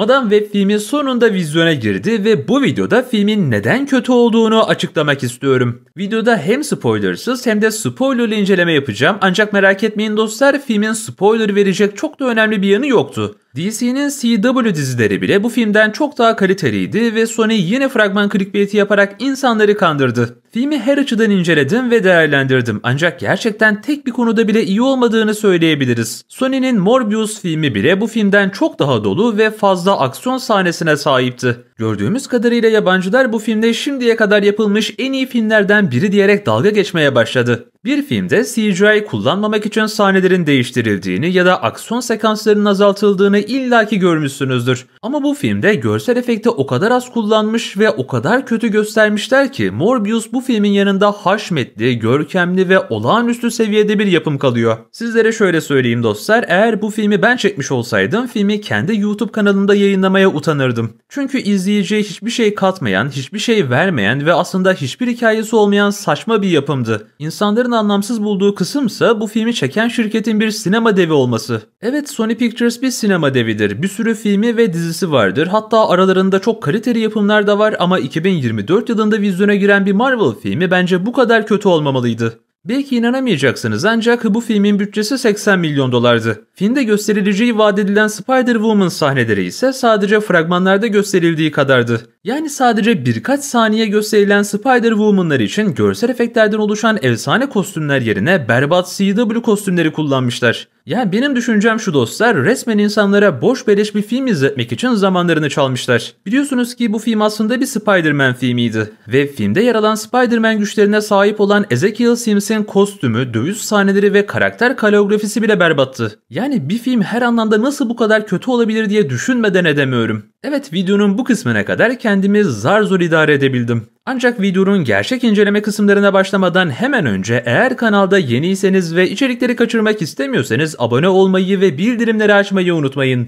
Madame Web filmi sonunda vizyona girdi ve bu videoda filmin neden kötü olduğunu açıklamak istiyorum. Videoda hem spoilersız hem de spoilerlı inceleme yapacağım ancak merak etmeyin dostlar filmin spoiler verecek çok da önemli bir yanı yoktu. DC'nin CW dizileri bile bu filmden çok daha kaliteliydi ve Sony yine fragman clickbait'i yaparak insanları kandırdı. Filmi her açıdan inceledim ve değerlendirdim ancak gerçekten tek bir konuda bile iyi olmadığını söyleyebiliriz. Sony'nin Morbius filmi bile bu filmden çok daha dolu ve fazla aksiyon sahnesine sahipti. Gördüğümüz kadarıyla yabancılar bu filmde şimdiye kadar yapılmış en iyi filmlerden biri diyerek dalga geçmeye başladı. Bir filmde CGI kullanmamak için sahnelerin değiştirildiğini ya da aksiyon sekanslarının azaltıldığını illaki görmüşsünüzdür. Ama bu filmde görsel efekti o kadar az kullanmış ve o kadar kötü göstermişler ki Morbius bu filmin yanında haşmetli, görkemli ve olağanüstü seviyede bir yapım kalıyor. Sizlere şöyle söyleyeyim dostlar, eğer bu filmi ben çekmiş olsaydım filmi kendi YouTube kanalında yayınlamaya utanırdım. Çünkü izleyicilerim izleyiciye hiçbir şey katmayan, hiçbir şey vermeyen ve aslında hiçbir hikayesi olmayan saçma bir yapımdı. İnsanların anlamsız bulduğu kısımsa bu filmi çeken şirketin bir sinema devi olması. Evet Sony Pictures bir sinema devidir. Bir sürü filmi ve dizisi vardır. Hatta aralarında çok kaliteli yapımlar da var ama 2024 yılında vizyona giren bir Marvel filmi bence bu kadar kötü olmamalıydı. Belki inanamayacaksınız ancak bu filmin bütçesi 80 milyon dolardı. Filmde gösterileceği vaat edilen Spider-Woman sahneleri ise sadece fragmanlarda gösterildiği kadardı. Yani sadece birkaç saniye gösterilen Spider-Woman'lar için görsel efektlerden oluşan efsane kostümler yerine berbat CW kostümleri kullanmışlar. Yani benim düşüncem şu dostlar, resmen insanlara boş beleş bir film izletmek için zamanlarını çalmışlar. Biliyorsunuz ki bu film aslında bir Spider-Man filmiydi. Ve filmde yer alan Spider-Man güçlerine sahip olan Ezekiel Sims'in kostümü, dövüş sahneleri ve karakter kaleografisi bile berbattı. Yani bir film her anlamda nasıl bu kadar kötü olabilir diye düşünmeden edemiyorum. Evet videonun bu kısmına kadar kendimi zar zor idare edebildim. Ancak videonun gerçek inceleme kısımlarına başlamadan hemen önce eğer kanalda yeniyseniz ve içerikleri kaçırmak istemiyorsanız abone olmayı ve bildirimleri açmayı unutmayın.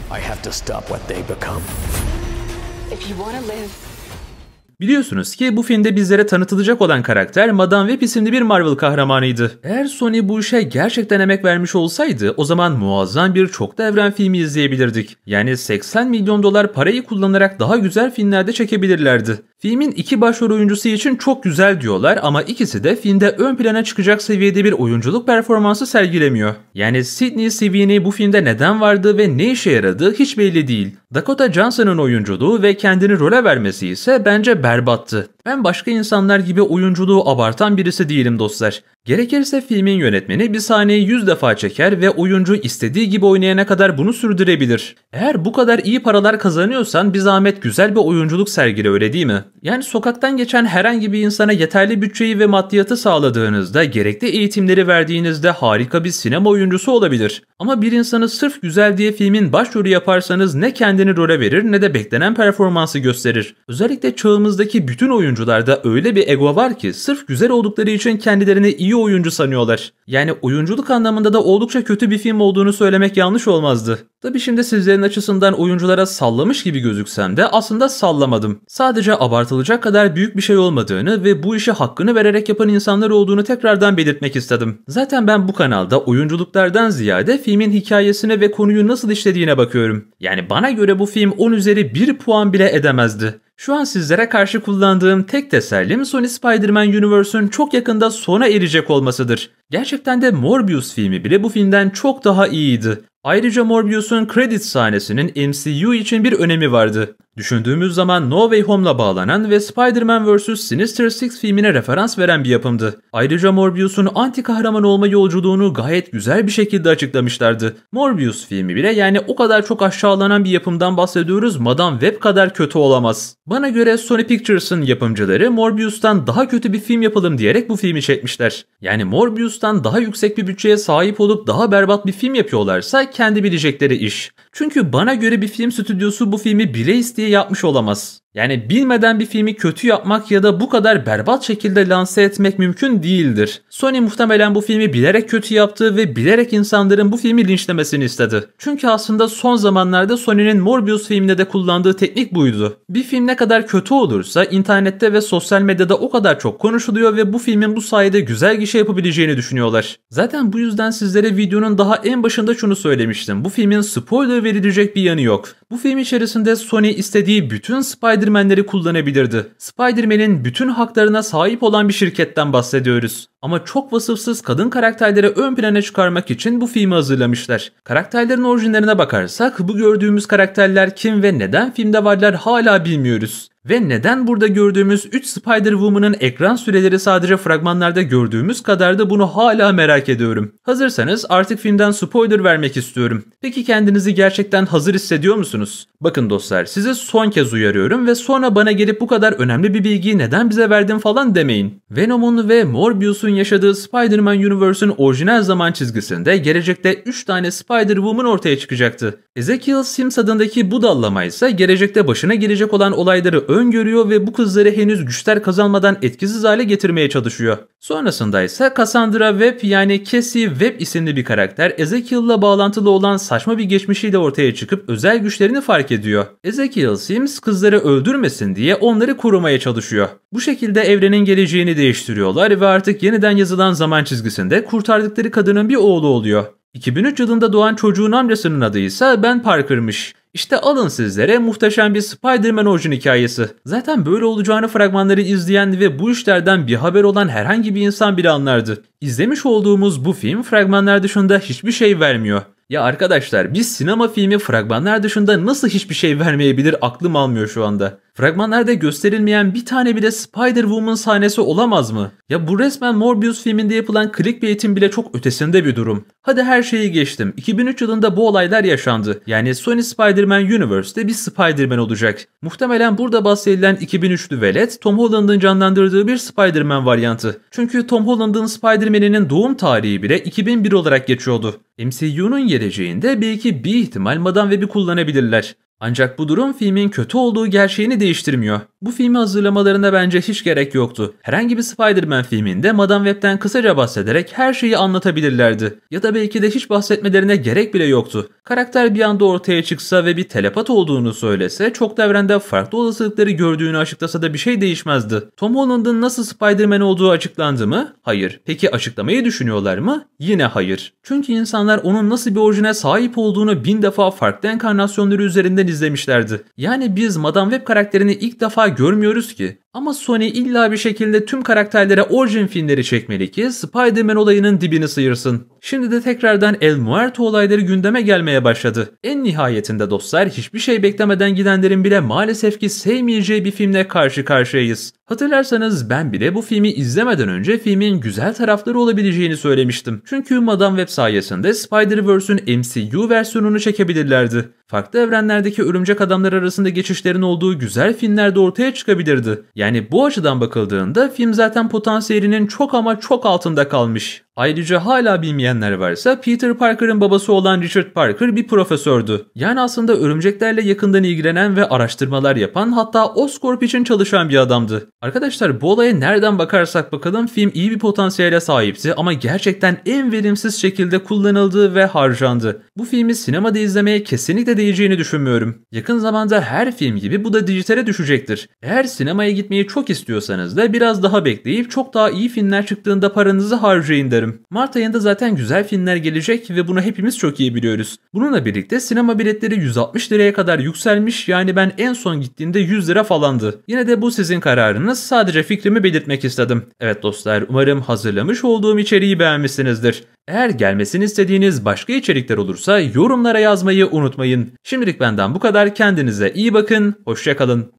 I have to stop what they become. If you want to live Biliyorsunuz ki bu filmde bizlere tanıtılacak olan karakter Madame Web isimli bir Marvel kahramanıydı. Eğer Sony bu işe gerçekten emek vermiş olsaydı o zaman muazzam bir çoklu evren filmi izleyebilirdik. Yani 80 milyon dolar parayı kullanarak daha güzel filmlerde çekebilirlerdi. Filmin iki başrol oyuncusu için çok güzel diyorlar ama ikisi de filmde ön plana çıkacak seviyede bir oyunculuk performansı sergilemiyor. Yani Sidney Sweeney bu filmde neden vardı ve ne işe yaradı hiç belli değil. Dakota Johnson'ın oyunculuğu ve kendini role vermesi ise bence berbattı. Ben başka insanlar gibi oyunculuğu abartan birisi değilim dostlar. Gerekirse filmin yönetmeni bir sahneyi 100 defa çeker ve oyuncu istediği gibi oynayana kadar bunu sürdürebilir. Eğer bu kadar iyi paralar kazanıyorsan bir zahmet güzel bir oyunculuk sergile öyle değil mi? Yani sokaktan geçen herhangi bir insana yeterli bütçeyi ve maddiyatı sağladığınızda, gerekli eğitimleri verdiğinizde harika bir sinema oyuncusu olabilir. Ama bir insanı sırf güzel diye filmin başrolü yaparsanız ne kendini role verir ne de beklenen performansı gösterir. Özellikle çağımızdaki bütün oyuncu oyuncularda öyle bir ego var ki sırf güzel oldukları için kendilerini iyi oyuncu sanıyorlar. Yani oyunculuk anlamında da oldukça kötü bir film olduğunu söylemek yanlış olmazdı. Tabi şimdi sizlerin açısından oyunculara sallamış gibi gözüksem de aslında sallamadım. Sadece abartılacak kadar büyük bir şey olmadığını ve bu işi hakkını vererek yapan insanlar olduğunu tekrardan belirtmek istedim. Zaten ben bu kanalda oyunculuklardan ziyade filmin hikayesine ve konuyu nasıl işlediğine bakıyorum. Yani bana göre bu film 10 üzeri 1 puan bile edemezdi. Şu an sizlere karşı kullandığım tek tesellim Sony Spider-Man Universe'ün çok yakında sona erecek olmasıdır. Gerçekten de Morbius filmi bile bu filmden çok daha iyiydi. Ayrıca Morbius'un Credits sahnesinin MCU için bir önemi vardı. Düşündüğümüz zaman No Way Home'la bağlanan ve Spider-Man vs. Sinister Six filmine referans veren bir yapımdı. Ayrıca Morbius'un anti kahraman olma yolculuğunu gayet güzel bir şekilde açıklamışlardı. Morbius filmi bile yani o kadar çok aşağılanan bir yapımdan bahsediyoruz Madame Web kadar kötü olamaz. Bana göre Sony Pictures'ın yapımcıları Morbius'tan daha kötü bir film yapalım diyerek bu filmi çekmişler. Yani Morbius'tan daha yüksek bir bütçeye sahip olup daha berbat bir film yapıyorlarsa kendi bilecekleri iş. Çünkü bana göre bir film stüdyosu bu filmi bile isteye yapmış olamaz. Yani bilmeden bir filmi kötü yapmak ya da bu kadar berbat şekilde lanse etmek mümkün değildir. Sony muhtemelen bu filmi bilerek kötü yaptı ve bilerek insanların bu filmi linçlemesini istedi. Çünkü aslında son zamanlarda Sony'nin Morbius filminde de kullandığı teknik buydu. Bir film ne kadar kötü olursa internette ve sosyal medyada o kadar çok konuşuluyor ve bu filmin bu sayede güzel gişe yapabileceğini düşünüyorlar. Zaten bu yüzden sizlere videonun daha en başında şunu söylemiştim. Bu filmin spoiler verilecek bir yanı yok. Bu film içerisinde Sony istediği bütün Spider Spider-Man'leri kullanabilirdi. Spider-Man'in bütün haklarına sahip olan bir şirketten bahsediyoruz ama çok vasıfsız kadın karakterleri ön plana çıkarmak için bu filmi hazırlamışlar. Karakterlerin orijinlerine bakarsak bu gördüğümüz karakterler kim ve neden filmde varlar hala bilmiyoruz. Ve neden burada gördüğümüz 3 Spider-Woman'ın ekran süreleri sadece fragmanlarda gördüğümüz kadar da bunu hala merak ediyorum. Hazırsanız artık filmden spoiler vermek istiyorum. Peki kendinizi gerçekten hazır hissediyor musunuz? Bakın dostlar size son kez uyarıyorum ve sonra bana gelip bu kadar önemli bir bilgiyi neden bize verdin falan demeyin. Venom'un ve Morbius'un yaşadığı Spider-Man Universe'ün orijinal zaman çizgisinde gelecekte 3 tane Spider-Woman ortaya çıkacaktı. Ezekiel Sims adındaki bu dallama ise gelecekte başına gelecek olan olayları öngörüyor ve bu kızları henüz güçler kazanmadan etkisiz hale getirmeye çalışıyor. Sonrasında ise Cassandra Webb yani Cassie Webb isimli bir karakter Ezekiel'la bağlantılı olan saçma bir geçmişiyle ortaya çıkıp özel güçlerini fark ediyor. Ezekiel Sims kızları öldürmesin diye onları korumaya çalışıyor. Bu şekilde evrenin geleceğini değiştiriyorlar ve artık yeniden yazılan zaman çizgisinde kurtardıkları kadının bir oğlu oluyor. 2003 yılında doğan çocuğun amcasının adı ise Ben Parker'mış. İşte alın sizlere muhteşem bir Spider-Man orijin hikayesi. Zaten böyle olacağını fragmanları izleyen ve bu işlerden bir haber olan herhangi bir insan bile anlardı. İzlemiş olduğumuz bu film fragmanlar dışında hiçbir şey vermiyor. Ya arkadaşlar biz sinema filmi fragmanlar dışında nasıl hiçbir şey vermeyebilir aklım almıyor şu anda. Fragmanlarda gösterilmeyen bir tane bile Spider-Woman sahnesi olamaz mı? Ya bu resmen Morbius filminde yapılan clickbait'in bile çok ötesinde bir durum. Hadi her şeyi geçtim. 2003 yılında bu olaylar yaşandı. Yani Sony Spider-Man Universe'de bir Spider-Man olacak. Muhtemelen burada bahsedilen 2003'lü velet Tom Holland'ın canlandırdığı bir Spider-Man varyantı. Çünkü Tom Holland'ın Spider-Man'inin doğum tarihi bile 2001 olarak geçiyordu. MCU'nun geleceğinde belki bir ihtimal Madame Web'i kullanabilirler. Ancak bu durum filmin kötü olduğu gerçeğini değiştirmiyor. Bu filmi hazırlamalarında bence hiç gerek yoktu. Herhangi bir Spider-Man filminde Madame Web'den kısaca bahsederek her şeyi anlatabilirlerdi. Ya da belki de hiç bahsetmelerine gerek bile yoktu. Karakter bir anda ortaya çıksa ve bir telepat olduğunu söylese çok devrende farklı olasılıkları gördüğünü açıklasa da bir şey değişmezdi. Tom Holland'ın nasıl Spider-Man olduğu açıklandı mı? Hayır. Peki açıklamayı düşünüyorlar mı? Yine hayır. Çünkü insanlar onun nasıl bir orijine sahip olduğunu bin defa farklı enkarnasyonları üzerinden izlemişlerdi. Yani biz Madame Web karakterini ilk defa görmüyoruz ki. Ama Sony illa bir şekilde tüm karakterlere origin filmleri çekmeli ki Spider-Man olayının dibini sıyırsın. Şimdi de tekrardan El Muerto olayları gündeme gelmeye başladı. En nihayetinde dostlar hiçbir şey beklemeden gidenlerin bile maalesef ki sevmeyeceği bir filmle karşı karşıyayız. Hatırlarsanız ben bile bu filmi izlemeden önce filmin güzel tarafları olabileceğini söylemiştim. Çünkü Madame Web sayesinde Spider-Verse'ün MCU versiyonunu çekebilirlerdi. Farklı evrenlerdeki örümcek adamlar arasında geçişlerin olduğu güzel filmler de ortaya çıkabilirdi. Yani yani bu açıdan bakıldığında film zaten potansiyelinin çok ama çok altında kalmış Ayrıca hala bilmeyenler varsa Peter Parker'ın babası olan Richard Parker bir profesördü. Yani aslında örümceklerle yakından ilgilenen ve araştırmalar yapan hatta Oscorp için çalışan bir adamdı. Arkadaşlar bu olaya nereden bakarsak bakalım film iyi bir potansiyele sahipti ama gerçekten en verimsiz şekilde kullanıldı ve harcandı. Bu filmi sinemada izlemeye kesinlikle değeceğini düşünmüyorum. Yakın zamanda her film gibi bu da dijitale düşecektir. Eğer sinemaya gitmeyi çok istiyorsanız da biraz daha bekleyip çok daha iyi filmler çıktığında paranızı harcayın derim düşünüyorum. Mart ayında zaten güzel filmler gelecek ve bunu hepimiz çok iyi biliyoruz. Bununla birlikte sinema biletleri 160 liraya kadar yükselmiş yani ben en son gittiğimde 100 lira falandı. Yine de bu sizin kararınız sadece fikrimi belirtmek istedim. Evet dostlar umarım hazırlamış olduğum içeriği beğenmişsinizdir. Eğer gelmesini istediğiniz başka içerikler olursa yorumlara yazmayı unutmayın. Şimdilik benden bu kadar kendinize iyi bakın, hoşçakalın.